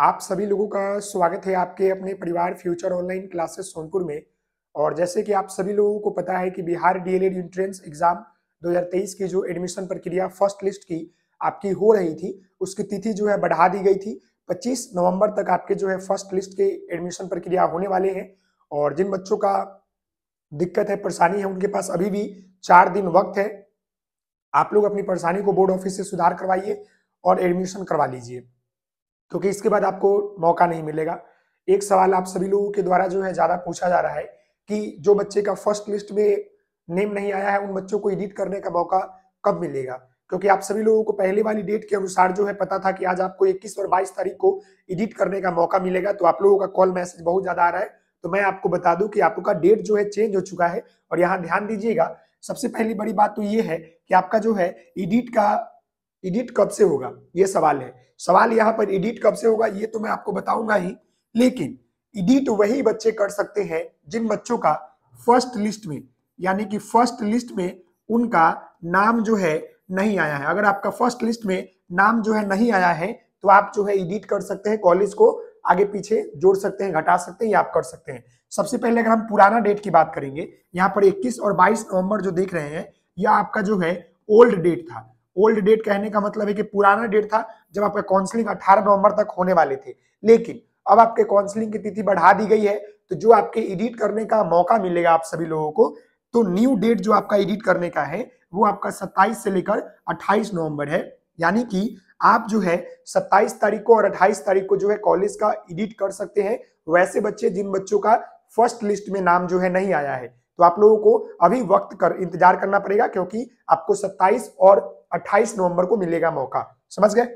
आप सभी लोगों का स्वागत है आपके अपने परिवार फ्यूचर ऑनलाइन क्लासेस सोनपुर में और जैसे कि आप सभी लोगों को पता है कि बिहार डीएलएड एंट्रेंस एग्जाम 2023 की जो एडमिशन प्रक्रिया फर्स्ट लिस्ट की आपकी हो रही थी उसकी तिथि जो है बढ़ा दी गई थी 25 नवंबर तक आपके जो है फर्स्ट लिस्ट के एडमिशन प्रक्रिया होने वाले हैं और जिन बच्चों का दिक्कत है परेशानी है उनके पास अभी भी चार दिन वक्त है आप लोग अपनी परेशानी को बोर्ड ऑफिस से सुधार करवाइए और एडमिशन करवा लीजिए क्योंकि इसके बाद आपको मौका नहीं मिलेगा एक सवाल आप सभी लोगों के द्वारा जो है ज़्यादा पूछा जा रहा है कि जो बच्चे का फर्स्ट लिस्ट में नेम नहीं आया है उन बच्चों को एडिट करने का मौका कब मिलेगा क्योंकि आप सभी लोगों को पहले वाली डेट के अनुसार जो है पता था कि आज आपको 21 और 22 तारीख को एडिट करने का मौका मिलेगा तो आप लोगों का कॉल मैसेज बहुत ज़्यादा आ रहा है तो मैं आपको बता दूं कि आपका डेट जो है चेंज हो चुका है और यहाँ ध्यान दीजिएगा सबसे पहली बड़ी बात तो ये है कि आपका जो है एडिट का एडिट कब से होगा ये सवाल है सवाल यहाँ पर एडिट कब से होगा ये तो मैं आपको बताऊंगा ही लेकिन एडिट वही बच्चे कर सकते हैं जिन बच्चों का फर्स्ट लिस्ट में यानी कि फर्स्ट लिस्ट में उनका नाम जो है नहीं आया है अगर आपका फर्स्ट लिस्ट में नाम जो है नहीं आया है तो आप जो है एडिट कर सकते हैं कॉलेज को आगे पीछे जोड़ सकते हैं घटा सकते हैं या आप कर सकते हैं सबसे पहले अगर हम पुराना डेट की बात करेंगे यहाँ पर 21 और 22 नवंबर जो देख रहे हैं यह आपका जो है ओल्ड डेट था ओल्ड डेट कहने का मतलब है कि पुराना डेट था जब आपका काउंसलिंग 18 नवंबर तक होने वाले थे लेकिन अब आपके काउंसलिंग की तिथि बढ़ा दी गई है तो जो आपके एडिट करने का मौका मिलेगा आप सभी लोगों को तो न्यू डेट जो आपका एडिट करने का है वो आपका 27 से लेकर 28 नवंबर है यानी कि आप जो है 27 तारीख को और 28 तारीख को जो है कॉलेज का एडिट कर सकते हैं वैसे बच्चे जिन बच्चों का फर्स्ट लिस्ट में नाम जो है नहीं आया है तो आप लोगों को अभी वक्त कर इंतजार करना पड़ेगा क्योंकि आपको 27 और 28 नवंबर को मिलेगा मौका समझ गए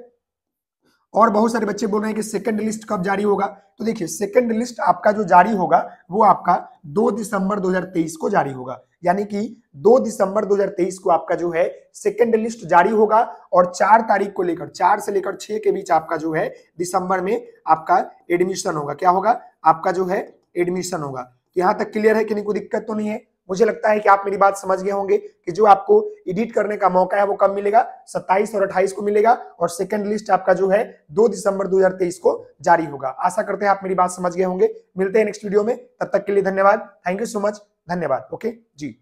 और बहुत सारे बच्चे बोल रहे हैं कि सेकंड लिस्ट कब जारी होगा तो देखिए सेकंड लिस्ट आपका जो जारी होगा वो आपका 2 दिसंबर 2023 को जारी होगा यानी कि 2 दिसंबर 2023 को आपका जो है सेकंड लिस्ट जारी होगा और 4 तारीख को लेकर 4 से लेकर 6 के बीच आपका जो है दिसंबर में आपका एडमिशन होगा क्या होगा आपका जो है एडमिशन होगा तो यहाँ तक क्लियर है कि नहीं कोई दिक्कत तो नहीं है मुझे लगता है कि आप मेरी बात समझ गए होंगे कि जो आपको एडिट करने का मौका है वो कब मिलेगा 27 और 28 को मिलेगा और सेकंड लिस्ट आपका जो है 2 दिसंबर 2023 को जारी होगा आशा करते हैं आप मेरी बात समझ गए होंगे मिलते हैं नेक्स्ट वीडियो में तब तक के लिए धन्यवाद थैंक यू सो मच धन्यवाद ओके जी